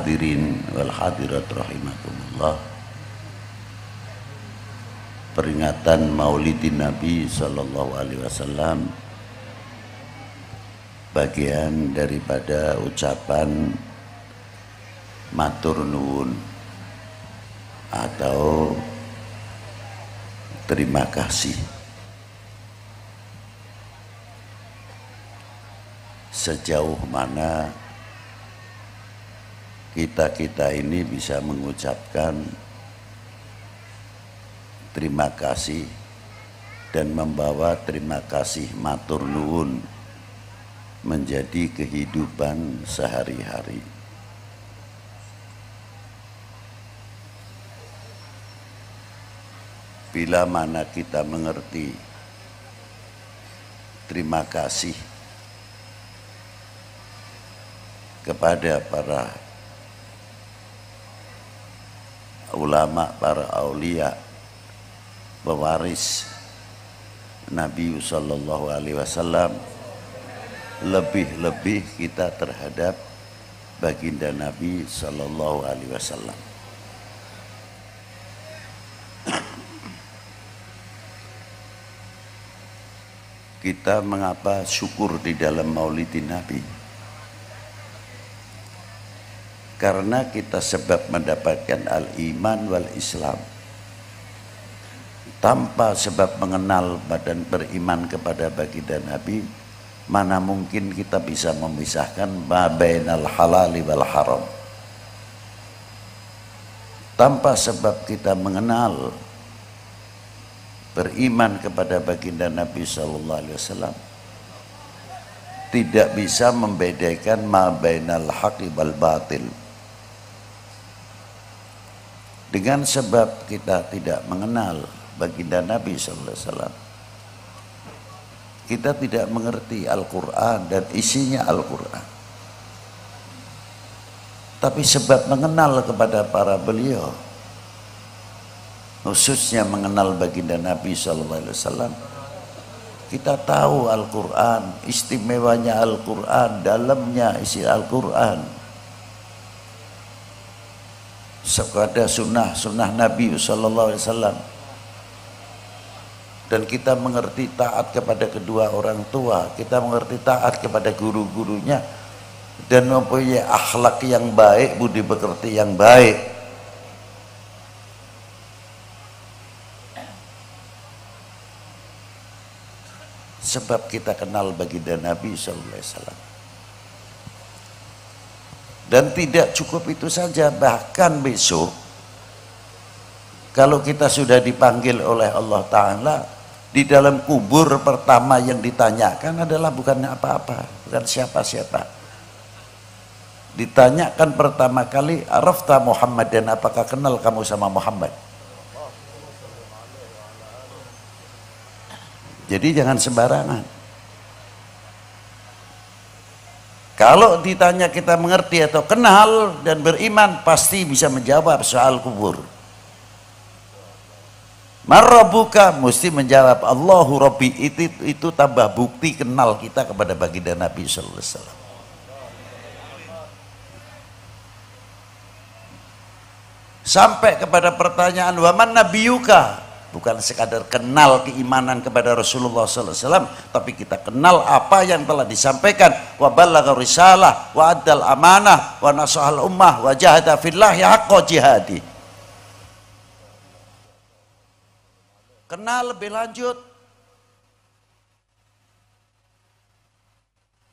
hadirin wal hadirat rahimakumullah peringatan maulidin Nabi Sallallahu Alaihi Wasallam bagian daripada ucapan matur nuwun atau terima kasih sejauh mana kita-kita ini bisa mengucapkan terima kasih dan membawa terima kasih matur nuwun menjadi kehidupan sehari-hari. Bila mana kita mengerti terima kasih kepada para ulama, para aulia, pewaris Nabi Sallallahu Alaihi Wasallam lebih-lebih kita terhadap baginda Nabi Sallallahu Alaihi Wasallam. Kita mengapa syukur di dalam maulidin Nabi? karena kita sebab mendapatkan al-iman wal Islam. Tanpa sebab mengenal badan beriman kepada baginda Nabi, mana mungkin kita bisa memisahkan babainal halali wal haram. Tanpa sebab kita mengenal beriman kepada baginda Nabi Shallallahu Alaihi Wasallam, tidak bisa membedakan ma bainal haqi wal batil dengan sebab kita tidak mengenal baginda Nabi SAW kita tidak mengerti Al-Quran dan isinya Al-Quran tapi sebab mengenal kepada para beliau khususnya mengenal baginda Nabi SAW kita tahu Al-Quran istimewanya Al-Quran dalamnya isi Al-Quran sekadar sunnah sunnah Nabi Sallallahu Alaihi Wasallam dan kita mengerti taat kepada kedua orang tua kita mengerti taat kepada guru-gurunya dan mempunyai akhlak yang baik budi pekerti yang baik sebab kita kenal baginda Nabi Sallallahu Alaihi Wasallam dan tidak cukup itu saja, bahkan besok kalau kita sudah dipanggil oleh Allah Ta'ala di dalam kubur pertama yang ditanyakan adalah bukannya apa-apa, bukan siapa-siapa ditanyakan pertama kali arafta Muhammad dan apakah kenal kamu sama Muhammad jadi jangan sembarangan Kalau ditanya kita mengerti atau kenal dan beriman pasti bisa menjawab soal kubur. Marabuka mesti menjawab Allahu Rabbi itu, itu tambah bukti kenal kita kepada baginda Nabi Sallallahu Alaihi Wasallam. Sampai kepada pertanyaan waman nabiyuka bukan sekadar kenal keimanan kepada Rasulullah SAW, tapi kita kenal apa yang telah disampaikan. Wa ballagha risalah, wa adal amanah, wa nasohal ummah, wa jahada fillah ya jihadi. Kenal lebih lanjut.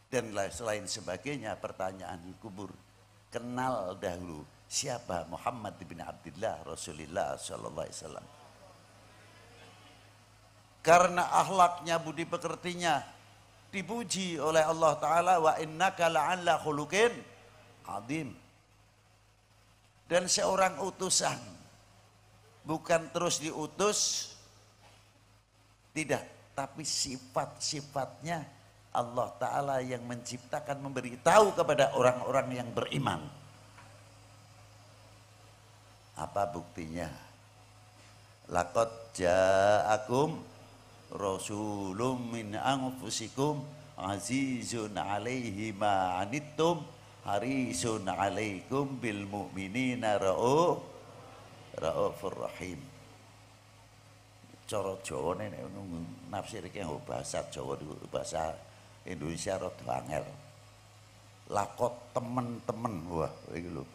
Dan selain sebagainya pertanyaan di kubur. Kenal dahulu siapa Muhammad bin Abdullah Rasulullah Sallallahu Alaihi Wasallam karena ahlaknya budi pekertinya dipuji oleh Allah Ta'ala wa innaka la'alla khuluqin adim. Dan seorang utusan bukan terus diutus tidak, tapi sifat-sifatnya Allah Ta'ala yang menciptakan memberitahu kepada orang-orang yang beriman. Apa buktinya? Lakot ja'akum rasulun min anfusikum azizun alaihi anittum harisun alaikum bil mu'minina ra'uf ra'ufur rahim. Cara Jawa ini nafsirnya bahasa Jawa bahasa Indonesia rada angel. Lakot temen-temen wah iki lho.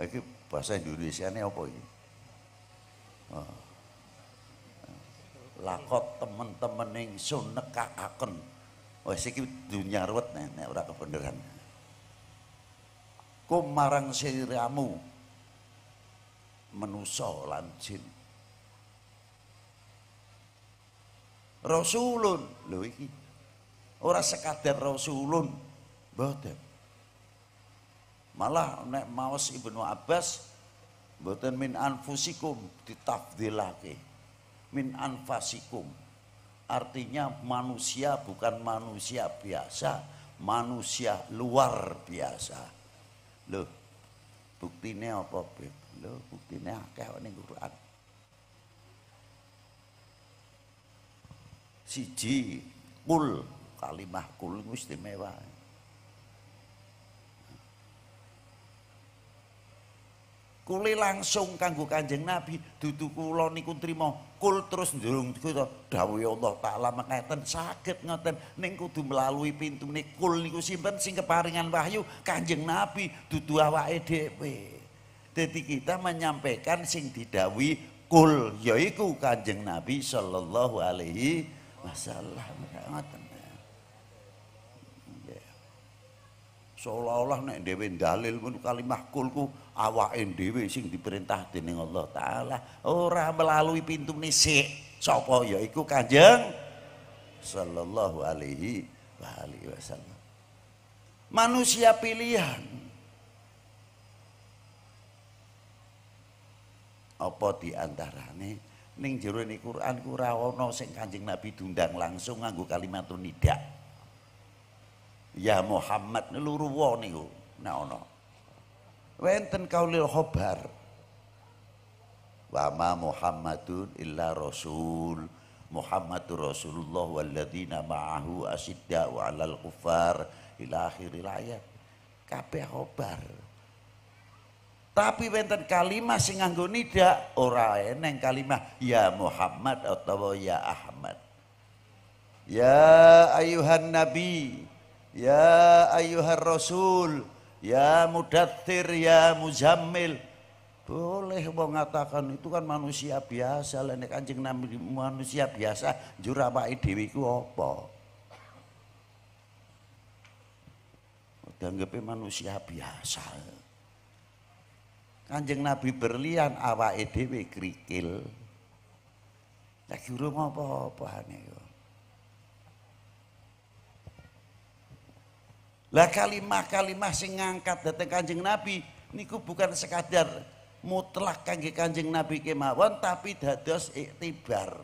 Iki bahasa Indonesia ini apa ini? Oh. Lah kok temen-temen suneka nekakaken. wah iki dunia ruwet nek ora kebenaran. Kumarang siramu menuso lancin Rasulun lho iki. Ora sekadar rasulun mboten. Malah nek maos Ibnu Abbas mboten min anfusikum ditafdilake min anfasikum. Artinya manusia bukan manusia biasa, manusia luar biasa. Loh, buktinya apa, Beb? Loh, buktinya kayak ini Quran. Siji, kul, kalimah kul istimewa. Kule langsung kanggo Kanjeng Nabi dudu kula niku trimo kul terus njurung kita dawuh ya Allah taala mekaten sakit ngoten ning kudu melalui pintune kul niku simpen sing keparingan wahyu Kanjeng Nabi dudu awake dhewe. Jadi kita menyampaikan sing didawi kul yaiku Kanjeng Nabi sallallahu alaihi wasallam ngoten. seolah-olah nek dhewe dalil pun kalimah kulku awake dhewe sing diperintah dening Allah taala ora melalui pintu nisik sapa ya iku Kanjeng sallallahu alaihi wa alihi wasallam manusia pilihan apa diantarane ning jero ni Quran ku ora ana sing Kanjeng Nabi dundang langsung nganggo kalimatun tidak Ya Muhammad luru wong niku Nah ono. Wenten kaulil khobar. Wa ma Muhammadun illa rasul. Muhammadur Rasulullah walladzina ma'ahu asidda wa 'alal kufar ila akhiril ayat. Kabe khobar. Tapi wenten kalimah sing nganggo nidak ora eneng kalimah ya Muhammad atau ya Ahmad. Ya ayuhan nabi Ya ayuhar rasul, ya mudathir, ya muzammil. Boleh mau ngatakan itu kan manusia biasa, lenek anjing nabi manusia biasa, jurawai dewi ku apa? Dianggapnya manusia biasa. Kanjeng Nabi berlian awa dhewe krikil. Lagi mau apa-apa niku. Lah kalimah-kalimah sing ngangkat dateng Kanjeng Nabi niku bukan sekadar mutlak kangge Kanjeng Nabi kemawon tapi dados iktibar.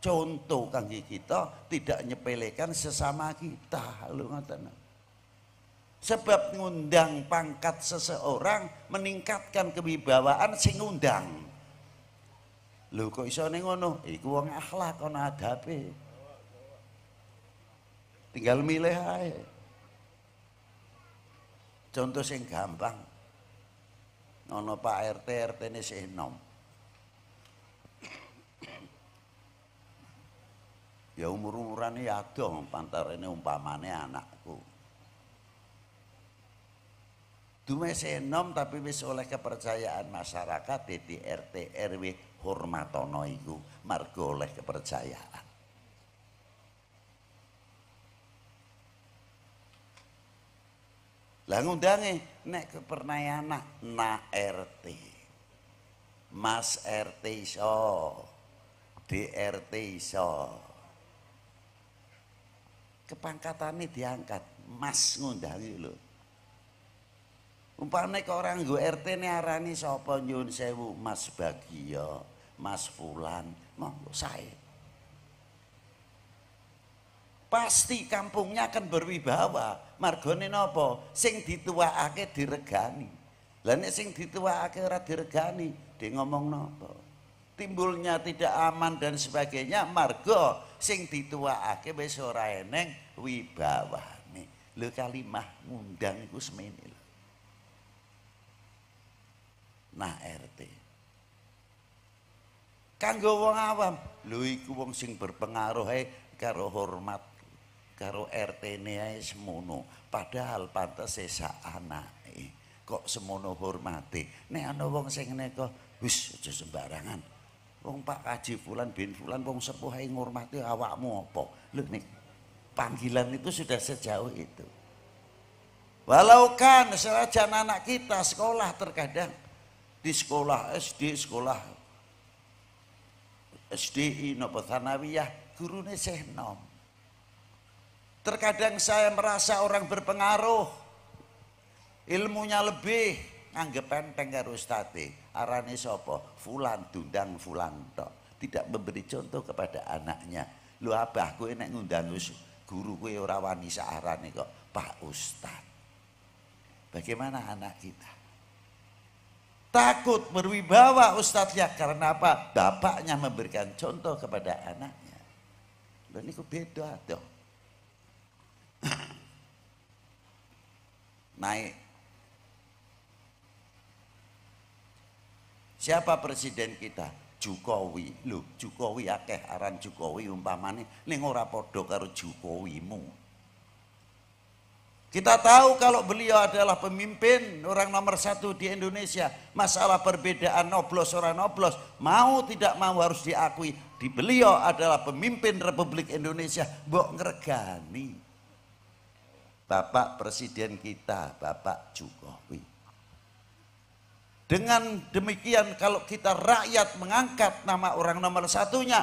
Contoh kangge kita tidak nyepelekan sesama kita. Lho ngoten. Sebab ngundang pangkat seseorang meningkatkan kewibawaan sing ngundang. Lho kok iso ning ngono? Iku wong akhlak ana adabe. Tinggal milih ae. Contoh sing gampang. Ono Pak RT RT ya ini sih nom. ya umur umuran ya dong pantar ini umpamane anakku. Dume senom tapi wis oleh kepercayaan masyarakat RT RW hormatono iku margo oleh kepercayaan. Lah ngundange nek kepernayanak na RT. Mas RT iso. DRT iso. Kepangkatane diangkat, Mas ngundangi lho. Umpamane kok orang nggo RT ne arani sapa nyuwun sewu Mas Bagio, Mas Fulan, monggo saya pasti kampungnya akan berwibawa. Margone nopo, sing ake diregani. Lainnya sing sing ake ora diregani, di ngomong nopo? Timbulnya tidak aman dan sebagainya, margo sing ditua ake besora eneng wibawa. lu kalimah ngundang gus menil. Nah RT. Kanggo wong awam, lho iku wong sing berpengaruh hei. karo hormat karo RT ne semono padahal pantas sak anak, kok semono hormati nek ana wong sing ne kok wis aja sembarangan wong Pak Haji Fulan bin Fulan wong sepuh ae ngurmati awakmu apa lho nek panggilan itu sudah sejauh itu walau kan serajan anak kita sekolah terkadang di sekolah SD sekolah SDI napa sanawiyah gurune sih nom Terkadang saya merasa orang berpengaruh. Ilmunya lebih. anggap penteng karo Arani e. Arane sopo? Fulan dundang fulan tok. Tidak memberi contoh kepada anaknya. Lu abah gue enak ngundang guru gue rawani wani nih kok. Pak Ustad. Bagaimana anak kita? Takut berwibawa ya karena apa? Bapaknya memberikan contoh kepada anaknya. Dan ini beda dong. Naik. Siapa presiden kita? Jokowi. Loh, Jokowi akeh aran Jokowi umpamane ning ora padha karo Jokowimu. Kita tahu kalau beliau adalah pemimpin orang nomor satu di Indonesia. Masalah perbedaan noblos orang noblos. Mau tidak mau harus diakui. Di beliau adalah pemimpin Republik Indonesia. Bok ngergani. Bapak Presiden kita, Bapak Jokowi. Dengan demikian kalau kita rakyat mengangkat nama orang nomor satunya,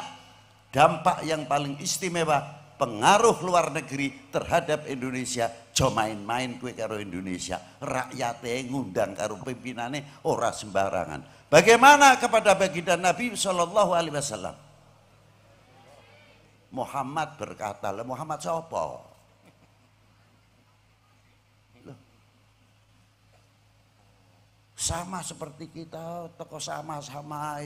dampak yang paling istimewa pengaruh luar negeri terhadap Indonesia jo main-main kue karo Indonesia rakyat yang ngundang karo pimpinannya ora sembarangan bagaimana kepada baginda Nabi saw, Muhammad berkata Muhammad siapa Sama seperti kita toko sama-sama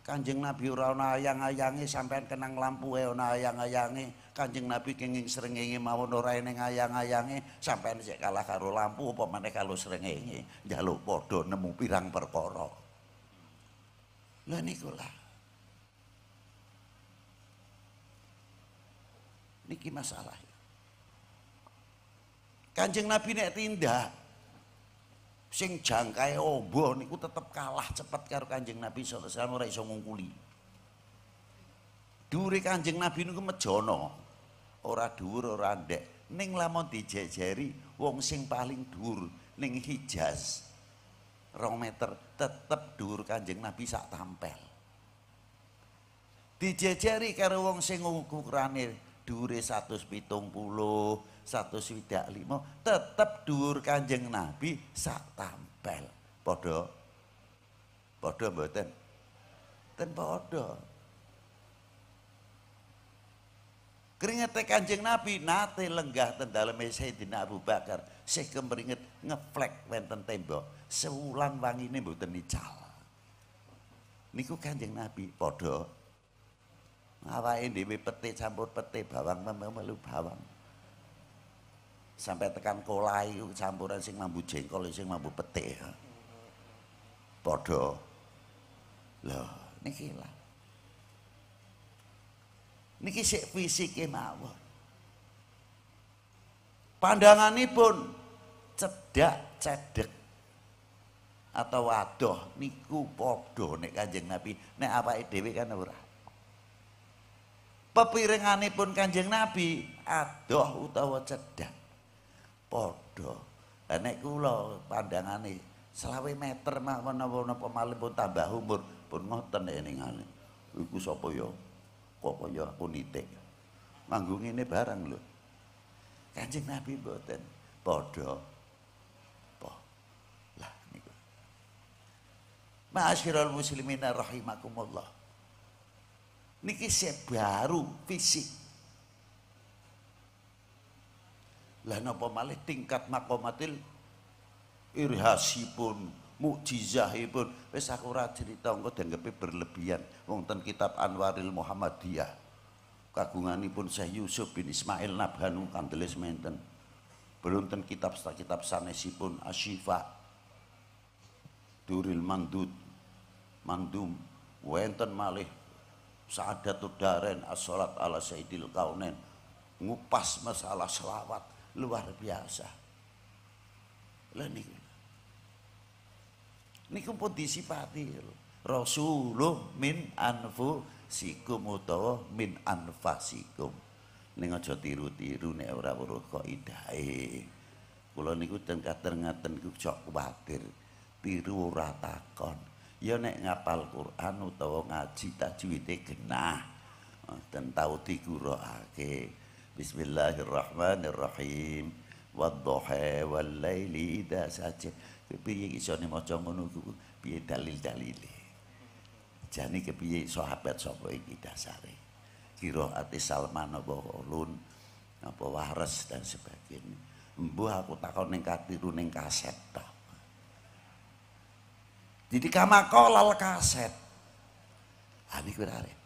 Kanjeng Nabi ora ayang ayangi sampean kenang lampu ae ayang ayangi Kanjeng Nabi kenging serengingi mau norai neng ayang ayangi sampean sik kalah karo lampu apa mana kalau srengenge. jaluk nemu pirang perkoro Lah niku lah. Niki masalah. Kanjeng Nabi nek tindak sing jangkai amba niku tetep kalah cepet karo Kanjeng Nabi sallallahu alaihi wasallam ora iso ngungkuli. Dhuwure Kanjeng Nabi niku mejana. Ora dhuwur ora ndek. Ning lamun dijejeri wong sing paling dhuwur ning Hijaz 2 meter tetep dhuwur Kanjeng Nabi sak tampel. Dijejeri karo wong sing ukurane dure 170, 125 tetep dhuwur Kanjeng Nabi sak tampel. podo, podo mboten. Ten podo. Keringete Kanjeng Nabi nate lenggah ten daleme Sayyidina Abu Bakar, sih kemringet ngeflek wonten tembok, sewulan wangine mboten ical. Niku Kanjeng Nabi podo. Apa ini petik campur petik bawang melu bawang. Sampai tekan kolai campuran sing mambu jengkol sing mambu petik. podo Loh, niki lah. Niki sik fisike mawon. Pandanganipun cedak cedek atau wadoh niku podo nek Kanjeng Nabi nek apa dhewe kan ora pun Kanjeng Nabi adoh utawa cedak, Padha. Lah nek kula pandangane selawe meter mawon napa malipun tambah umur pun ngoten ningane. Iku sapa yo ya? Kok yo aku nitik. Manggung ini barang lho. Kanjeng Nabi boten, padha apa. Lah niku. Ma'asyiral muslimina rahimakumullah niki baru fisik lah napa malih tingkat makomatil irhasi pun irhasipun pun wis aku ora cerita engko dianggepe berlebihan wonten kitab Anwaril Muhammadiyah kagunganipun Syekh Yusuf bin Ismail Nabhanu kandele menten beruntun kitab kitab sanesipun Asyifa Duril mandut Mandum wonten malih Sa'adatul Daren, as-salat ala Sayyidil Kaunen. Ngupas masalah selawat luar biasa. Lah ini Niku pun disipati. Rasuluh min anfu sikum utawa min anfasikum. Ini aja tiru-tiru nek ora weruh kaidahe. Kula niku ten kater ngaten iku jok kuwatir. Tiru ora ya nek ngapal Quran utawa ngaji tajwide genah dan tau ake. bismillahirrahmanirrahim wadduha wal laili idza saja kepiye ne maca ngono ku piye dalil Jani jane kepiye sahabat sapa iki dasare qiraate Salman apa ulun apa waras dan sebagainya mbuh aku takon ning katiru ning kaset ta Didi kama lal kaset. Ani ah, kuwi arep.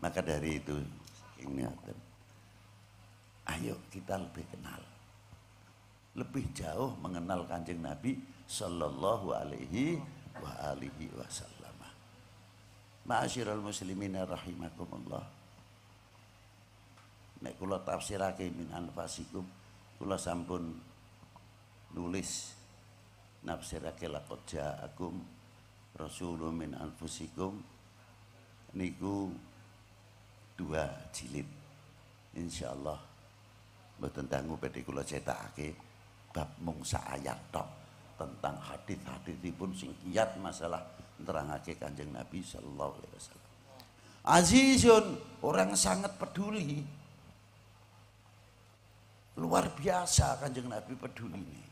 Maka dari itu ingatan. Ayo kita lebih kenal. Lebih jauh mengenal Kanjeng Nabi sallallahu alaihi wa alihi wasallam. Ma'asyiral muslimin rahimakumullah nek kula tafsirake min anfasikum kula sampun nulis nafsirake laqad ja'akum rasulun min anfusikum niku dua jilid insyaallah mboten dangu badhe kula cetakake bab mung sak ayat tok tentang hadis-hadisipun sing kiat masalah nerangake Kanjeng Nabi sallallahu alaihi wasallam. Azizun orang sangat peduli Luar biasa kanjeng Nabi peduli ini.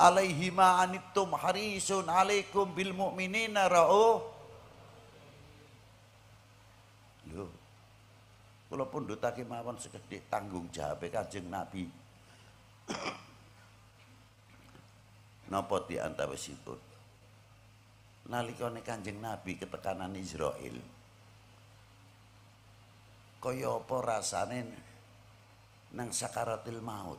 Alaihi ma'anittum harisun alaikum bil mu'minina ra'uh. Loh, kalau pun dutaki mawon segede tanggung jawab kanjeng Nabi. Nopo di antawisipun? Nalikone kanjeng Nabi ketekanan Israel kaya apa rasane nang sakaratil maut.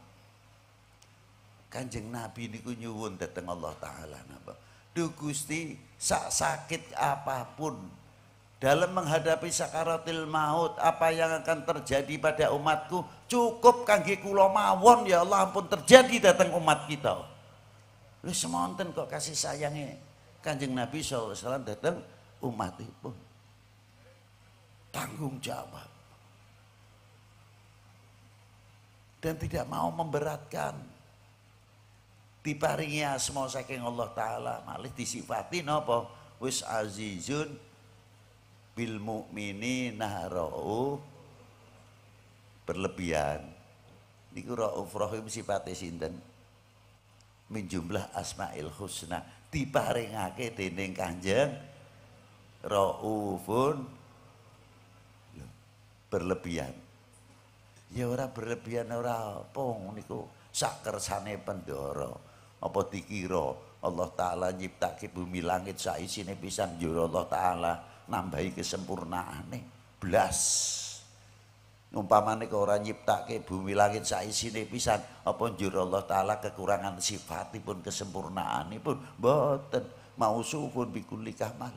Kanjeng Nabi niku nyuwun dhateng Allah taala napa. Duh Gusti, sak sakit apapun dalam menghadapi sakaratil maut apa yang akan terjadi pada umatku cukup kangge kula mawon ya Allah ampun terjadi datang umat kita. Lu semonten kok kasih sayangnya Kanjeng Nabi SAW datang umatipun. Tanggung jawab. dan tidak mau memberatkan. Diparingi asma saking Allah taala malih disifati napa? Wis azizun bil mukmini nahrau berlebihan. Niku rauf rahim sifate sinten? Min jumlah asmail husna diparingake dening Kanjeng Raufun berlebihan ya ora berlebihan ora apa niku sak kersane pendoro apa dikira Allah taala nyiptake bumi langit sak isine pisan yo ya Allah taala nambahi kesempurnaane blas umpamane kok ora nyiptake bumi langit sak isine pisan apa njur ya Allah taala kekurangan sifatipun kesempurnaanipun mboten mausufun bikulli kamal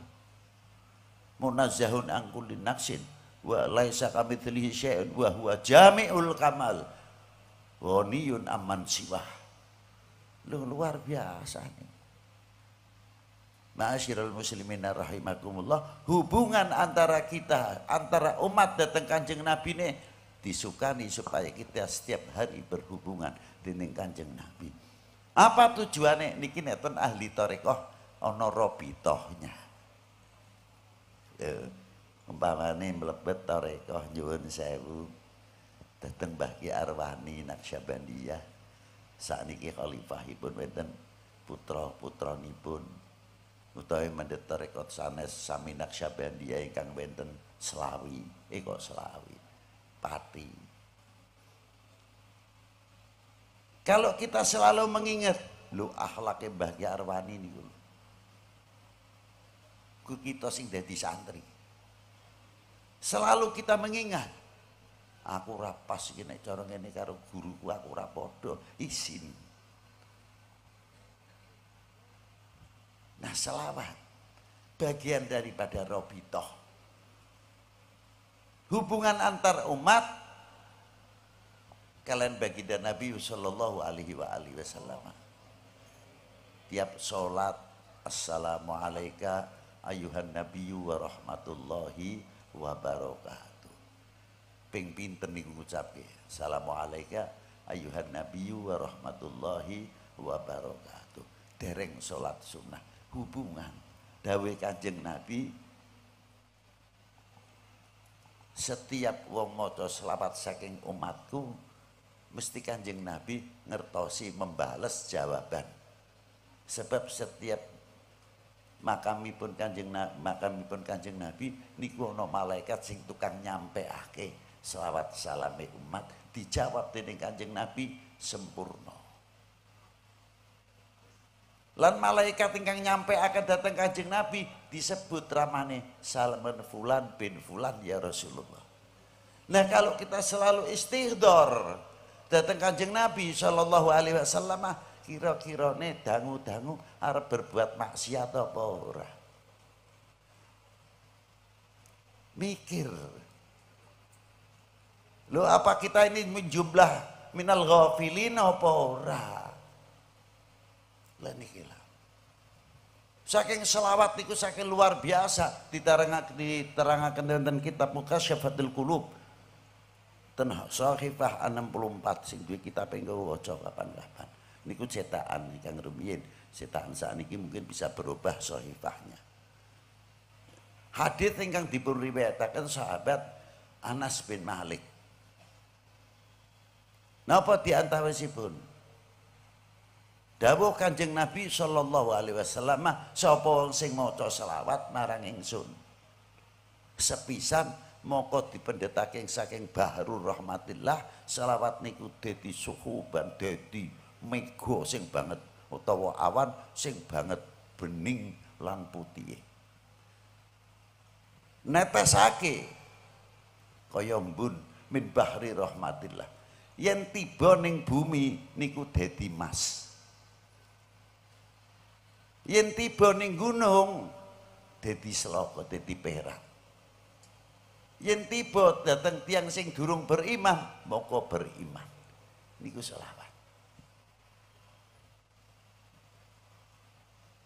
munazzahun an kulli naqsin wa laisa kamitslihi syai'un wa huwa jami'ul kamal ghaniyun amman siwah lu luar biasa nih Ma'asyiral muslimin rahimakumullah hubungan antara kita antara umat datang kanjeng nabi ini disukani supaya kita setiap hari berhubungan dengan kanjeng nabi apa tujuannya niki neten ahli torikoh ono robitohnya eh umpamane mlebet tarekah oh, nyuwun sewu dhateng Mbah Ki Arwani Naksabandiyah sakniki khalifahipun wonten putra-putranipun utawi mendhet tarekat sanes sami Naksabandiyah ingkang wonten Selawi eh kok Selawi Pati kalau kita selalu mengingat lu akhlaknya Mbah Ki Arwani niku ku kita sing dadi santri Selalu kita mengingat. Aku rapas gini, corong ini karo guruku aku rapodo, isin. Nah selawat, bagian daripada robitoh. Hubungan antar umat, kalian bagi dan Nabi Sallallahu Alaihi wa alihi Wasallam. Tiap sholat, Assalamualaikum ayuhan Nabi wa rahmatullahi wabarakatuh. Ping pinter niku ngucapke. Assalamualaikum ayuhan nabiyyu wa rahmatullahi wa barakatuh. Dereng salat sunnah hubungan dawe Kanjeng Nabi setiap wong maca selamat saking umatku mesti Kanjeng Nabi ngertosi membales jawaban. Sebab setiap makamipun Kanjeng makamipun Kanjeng Nabi niku ana malaikat sing tukang nyampe ake selawat salame umat dijawab dening Kanjeng Nabi sempurna. Lan malaikat ingkang nyampe akan datang kanjeng Nabi disebut ramane Salman Fulan bin Fulan ya Rasulullah. Nah kalau kita selalu istighdor datang kanjeng Nabi Shallallahu Alaihi Wasallam kira kira ini dangu-dangu harus berbuat maksiat apa ora. Mikir. Lo apa kita ini menjumlah minal ghafilin apa ora? Lah niki Saking selawat niku saking luar biasa diterangaken diterangaken wonten kitab syafatil kulub tenah sahifah 64 sing kita kitab yang waca kapan-kapan niku cetakan kang rumiyin cetakan saat ini mungkin bisa berubah sohifahnya hadis ingkang dipun riwayataken sahabat Anas bin Malik napa diantawisipun dawuh Kanjeng Nabi sallallahu alaihi wasallam sapa wong sing maca selawat marang ingsun sepisan moko dipendhetake saking baru rahmatillah selawat niku dadi suhuban dadi mega sing banget utawa awan sing banget bening lan putih. Nepesake kaya embun min bahri rahmatillah. Yen tiba ning bumi niku dadi mas. Yen tiba ning gunung dadi sloka, dadi perak. Yen tiba datang tiang sing durung beriman, moko beriman. Niku selawat.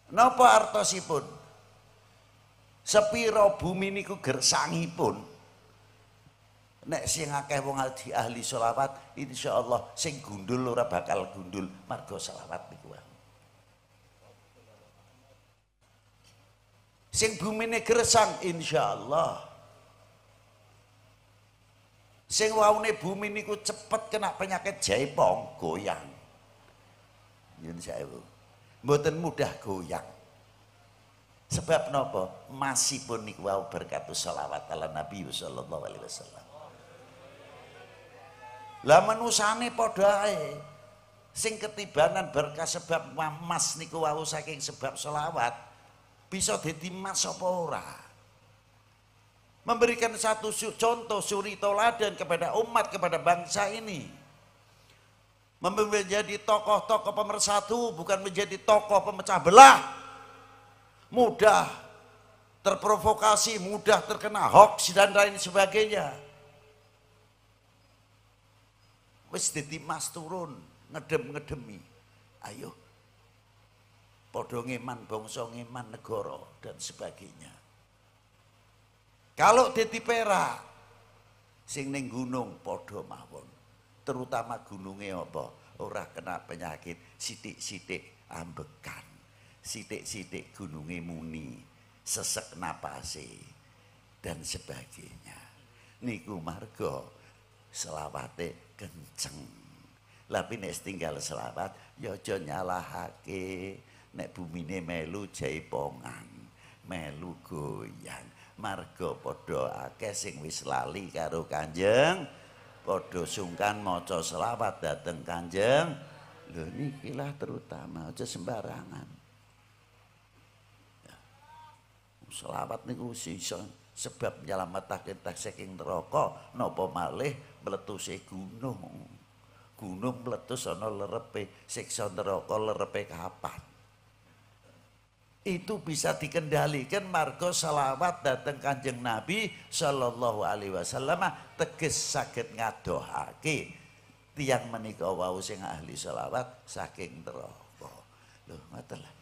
Napa artosipun? Sepiro bumi niku gersangipun. Nek sing akeh wong ahli, ahli selawat, insyaallah sing gundul ora bakal gundul margo sholawat niku wae. Sing ini gersang insyaallah. Sing waune bumi niku cepet kena penyakit jaipong goyang. Yun bu mboten mudah goyang. Sebab nopo masih pun niku wau berkatu salawat ala Nabi sallallahu alaihi wasallam. Lah menusane padha Sing ketibanan berkah sebab mas niku wau saking sebab selawat bisa dadi mas apa ora? Memberikan satu contoh suri toladan kepada umat, kepada bangsa ini menjadi tokoh-tokoh pemersatu bukan menjadi tokoh pemecah belah mudah terprovokasi mudah terkena hoax dan lain sebagainya wis dadi mas turun ngedem-ngedemi ayo podongiman, ngeman bangsa ngeman negara dan sebagainya kalau dadi perak sing ning gunung podo mawon terutama gunungnya apa? Ora kena penyakit sitik sitik ambekan. sitik sitik gunungnya muni, sesek napase dan sebagainya. Niku margo selawate kenceng. Tapi nek tinggal selawat ya aja nyalahake nek bumine melu jaipongan, melu goyang. margo padha akeh sing wis lali karo Kanjeng padha sungkan maca selawat dateng Kanjeng. Lho nikilah terutama aja sembarangan. Ya. Selawat niku iso sebab nyelametake kita saking neraka napa malih meletus gunung. Gunung meletus ana lerepe siksa neraka lerepe kapan? itu bisa dikendalikan margo salawat datang kanjeng Nabi Shallallahu Alaihi Wasallam teges sakit ngadohake tiang menikah wau sing ahli salawat saking neraka loh ngatalah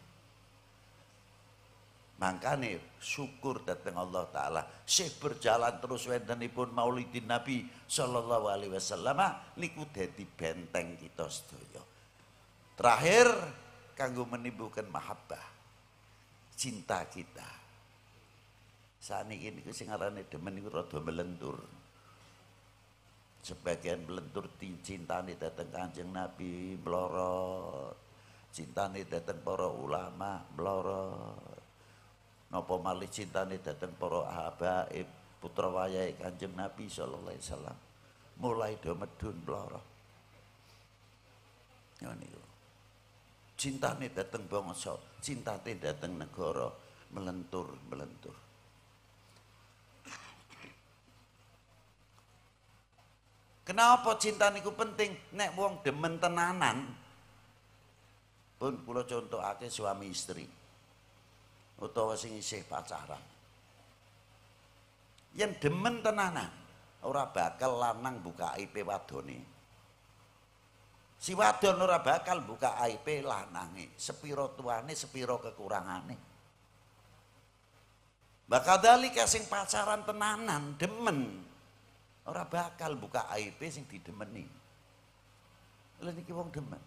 mangkane syukur datang Allah Ta'ala. Syekh berjalan terus wendenipun maulidin Nabi Sallallahu Alaihi Wasallam. Liku dadi benteng kita sedoyo. Terakhir, Kanggu menimbulkan mahabbah cinta kita. Saat ini ini kesengarannya demen itu rada melentur. Sebagian melentur cinta ini datang Kanjeng Nabi melorot. ini datang para ulama melorot. nopo malih cinta ini datang para habaib putra wayai Kanjeng Nabi sallallahu alaihi Mulai do medun melorot. Cinta cinta datang datang bangsa Cinta teh datang negara melentur melentur Kenapa cinta niku penting? Nek wong demen tenanan pun contoh ake suami istri utawa sing isih pacaran. Yang demen tenanan ora bakal lanang buka IP wadone. Si wadon ora bakal buka aib lanange, sepiro tuane, sepiro kekurangane. dalih sing pacaran tenanan, demen. Ora bakal buka aib sing didemeni. Lha niki wong demen.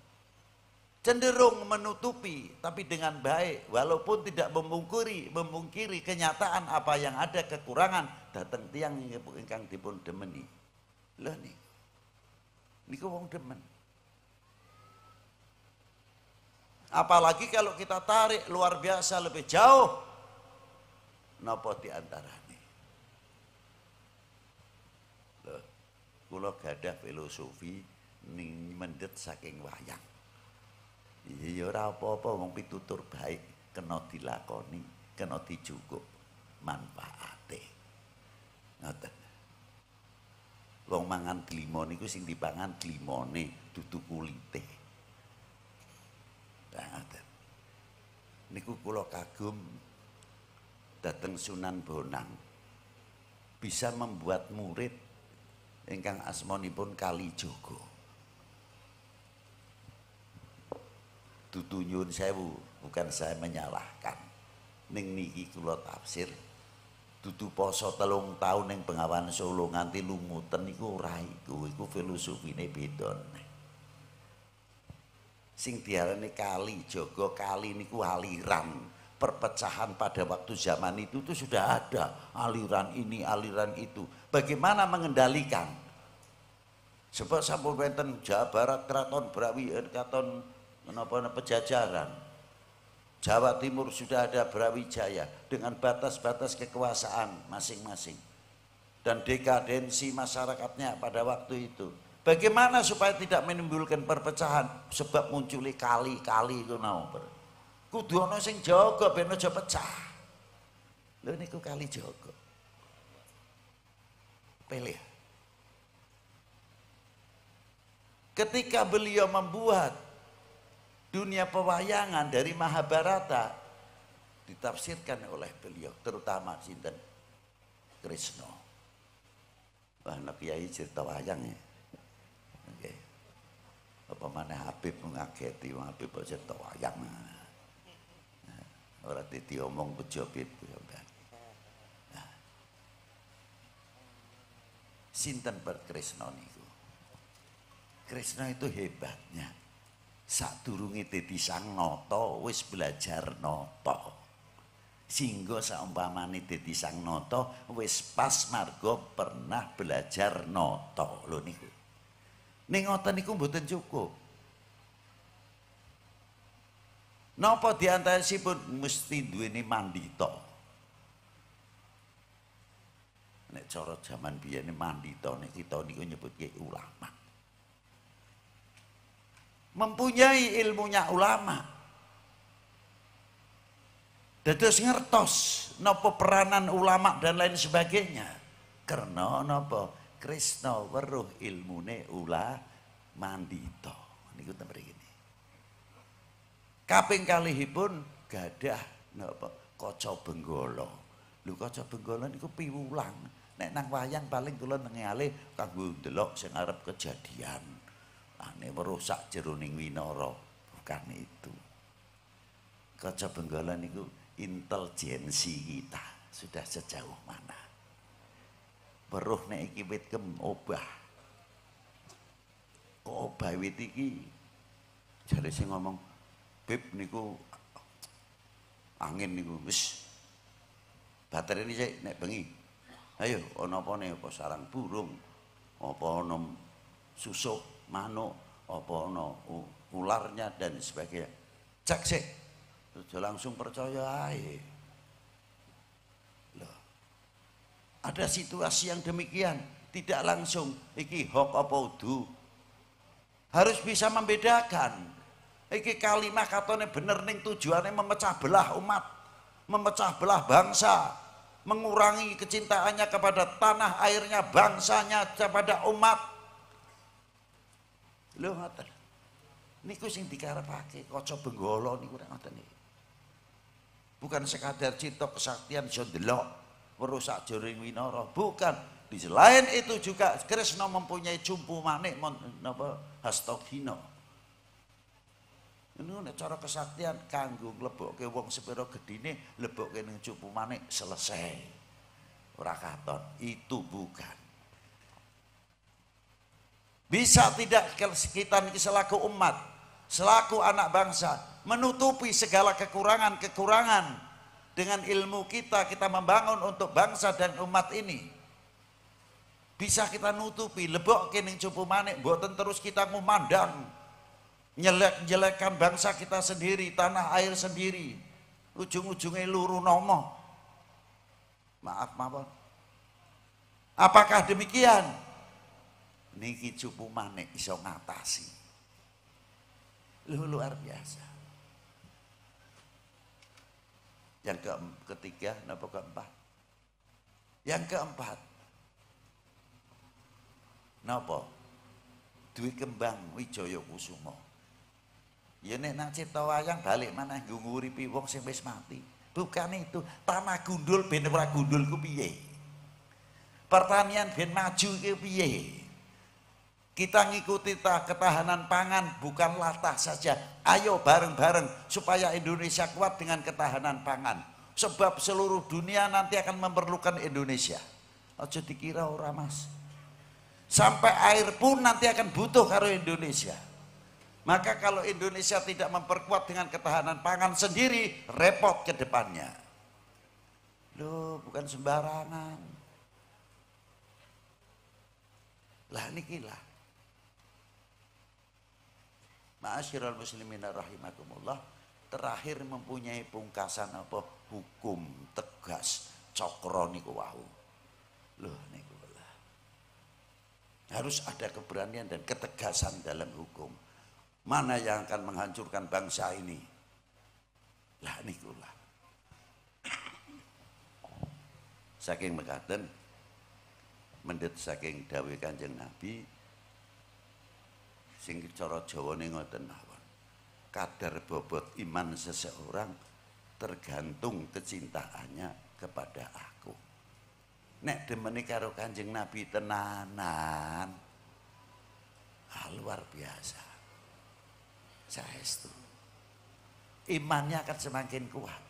Cenderung menutupi tapi dengan baik walaupun tidak memungkiri memungkiri kenyataan apa yang ada kekurangan datang tiang ingkang dipun demeni. Lha niki. Niku wong demen. Apalagi kalau kita tarik luar biasa lebih jauh. Nopo diantaranya. Loh, kulo gadah filosofi ning mendet saking wayang. Iya ya ora apa-apa wong pitutur baik kena dilakoni, kena dicukup manfaate. Ngoten. Wong mangan glimo niku sing dipangan glimone dudu kulite. Ngaten. Nah, niku kula kagum dateng Sunan Bonang bisa membuat murid ingkang asmanipun Kali Dudu nyuwun sewu, bukan saya menyalahkan. Ning niki kula tafsir dudu poso telung tahun yang Bengawan Solo nganti lumutan iku ora iku, iku filosofine beda sing diarani kali jogo kali niku aliran perpecahan pada waktu zaman itu itu sudah ada aliran ini aliran itu bagaimana mengendalikan sebab sampun wonten Jawa Barat keraton Brawi keraton menapa pejajaran Jawa Timur sudah ada Brawijaya dengan batas-batas kekuasaan masing-masing dan dekadensi masyarakatnya pada waktu itu Bagaimana supaya tidak menimbulkan perpecahan sebab munculnya kali-kali itu nomor. Kudu ana sing jaga ben aja pecah. Lho niku kali jaga. Pilih. Ketika beliau membuat dunia pewayangan dari Mahabharata ditafsirkan oleh beliau terutama sinten Krishna. Wah, Nabi Kiai cerita wayang ya apa mana Habib mengageti, wong Habib aja tok wayang. Nah, ora diomong pejobit ya udah. Kan? Nah. Sinten berkresno niku. Krishna itu hebatnya. Saat durungi titi sang noto, wis belajar noto. Singgo saumpamane titi sang noto, wis pas margo pernah belajar noto. Lho niku. Ning ngoten niku mboten cukup. Napa pun mesti dua duweni mandita. Nek corot cara jaman biyen mandita nek kita niku nyebutke ulama. Mempunyai ilmunya ulama. Dados ngertos nopo peranan ulama dan lain sebagainya. Karena nopo. Krishna weruh ilmune ulah mandito. Niku ten mriki. Kaping kalihipun gadah napa kaca benggala. Lho kaca benggala niku piwulang. Nek nang wayang paling kula nengale kanggo ndelok sing arep kejadian. Ane merusak sak jeroning winara. Bukan itu. Kaca benggala niku intelijensi kita sudah sejauh mana. Beruh nek iki wit kem obah. Kok obah wit iki? Jare sing ngomong, "Bib niku angin niku wis baterai ini sik nek bengi. Ayo ana apane apa sarang burung, apa ana susuk, manuk, apa ana ularnya dan sebagainya. Cek sik. Terus langsung percaya ae. Ada situasi yang demikian, tidak langsung iki hok apa udu. Harus bisa membedakan. Iki kalimah katone bener ning tujuannya memecah belah umat, memecah belah bangsa, mengurangi kecintaannya kepada tanah airnya, bangsanya, kepada umat. Lho ngoten. Niku sing dikarepake kaca benggala niku ora ngoten Bukan sekadar cinta kesaktian iso ndelok, merusak Jering winoro. Bukan. Di selain itu juga Krishna mempunyai jumpu manik napa hastogino. Ini nek cara kesaktian kanggo nglebokke wong sepira gedine lebokke ning jumpu manik selesai. Ora katon, itu bukan. Bisa tidak kita selaku umat, selaku anak bangsa menutupi segala kekurangan-kekurangan dengan ilmu kita kita membangun untuk bangsa dan umat ini bisa kita nutupi lebok kening cupu manik buatan terus kita memandang nyelek jelekan bangsa kita sendiri tanah air sendiri ujung-ujungnya luru nomo maaf maaf apakah demikian niki cupu manik iso ngatasi lu luar biasa Yang ke, ketiga, kenapa keempat? Yang keempat, napa? Duit kembang Wijaya kusumo, Ya nek nang cipta wayang balik mana gunguri piwong sing wis mati. Bukan itu, tanah gundul ben ora gundul ku piye? Pertanian ben maju ku piye? Kita ngikuti ketahanan pangan bukan latah saja. Ayo bareng-bareng supaya Indonesia kuat dengan ketahanan pangan. Sebab seluruh dunia nanti akan memerlukan Indonesia. Ojo dikira orang mas. Sampai air pun nanti akan butuh karo Indonesia. Maka kalau Indonesia tidak memperkuat dengan ketahanan pangan sendiri, repot ke depannya. Loh, bukan sembarangan. Lah, ini lah Ma'asyiral muslimin rahimakumullah terakhir mempunyai pungkasan apa hukum tegas cokro niku wau. Loh niku lah. Harus ada keberanian dan ketegasan dalam hukum. Mana yang akan menghancurkan bangsa ini? Lah niku lah. Saking mekaten mendet saking dawuh Kanjeng Nabi sing cara Jawane ngoten mawon. Kadar bobot iman seseorang tergantung kecintaannya kepada aku. Nek demene karo Kanjeng Nabi tenanan. Ah, luar biasa. Saya itu Imannya akan semakin kuat.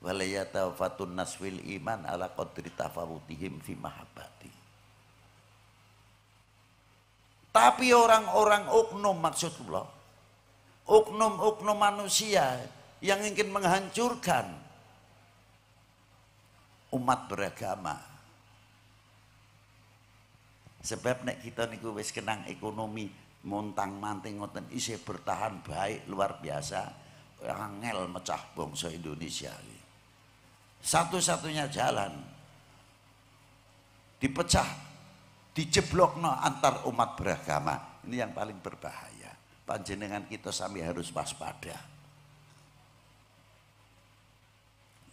Walayata fatun naswil iman ala qadri tafawutihim fi mahabbati tapi orang-orang oknum maksud Allah. Oknum-oknum manusia yang ingin menghancurkan umat beragama. Sebab nek kita niku wis kenang ekonomi montang manting ngoten isih bertahan baik luar biasa angel mecah bangsa Indonesia. Satu-satunya jalan dipecah dijeblok no antar umat beragama. Ini yang paling berbahaya. Panjenengan kita sami harus waspada.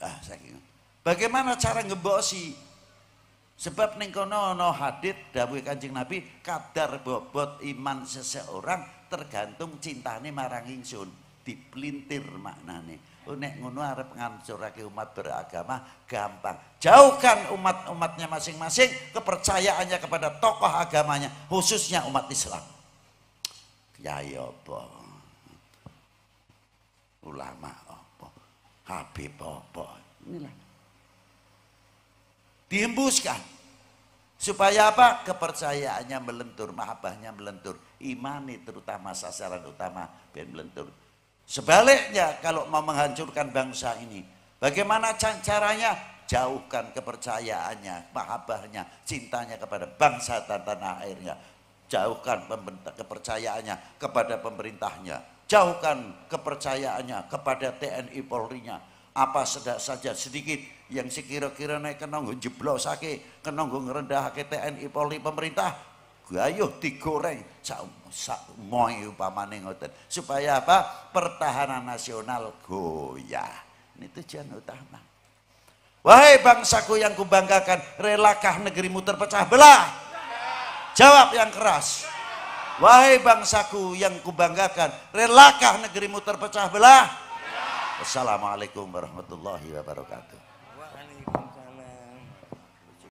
Ah, saking. Bagaimana cara ngebosi? Sebab nengkono no hadit dawuh kancing Nabi, kadar bobot iman seseorang tergantung cintane marang ingsun. Dipelintir maknane. Oh nek ngono arep ngancurake umat beragama gampang. Jauhkan umat-umatnya masing-masing kepercayaannya kepada tokoh agamanya, khususnya umat Islam. Kiai apa? Ulama apa? Habib apa? Inilah. Dihembuskan. Supaya apa? Kepercayaannya melentur, mahabahnya melentur. Imani terutama sasaran utama ben melentur Sebaliknya kalau mau menghancurkan bangsa ini, bagaimana caranya? Jauhkan kepercayaannya, mahabahnya, cintanya kepada bangsa dan tanah airnya. Jauhkan kepercayaannya kepada pemerintahnya. Jauhkan kepercayaannya kepada TNI Polri-nya. Apa sedak saja sedikit yang sekira-kira naik kena jeblosake, kenonggung rendah TNI Polri pemerintah, Ayo digoreng sakmoe upamane ngoten. Supaya apa? Pertahanan nasional goyah. Ini tujuan utama. Wahai bangsaku yang kubanggakan, relakah negerimu terpecah belah? Jawab yang keras. Wahai bangsaku yang kubanggakan, relakah negerimu terpecah belah? Assalamualaikum warahmatullahi wabarakatuh.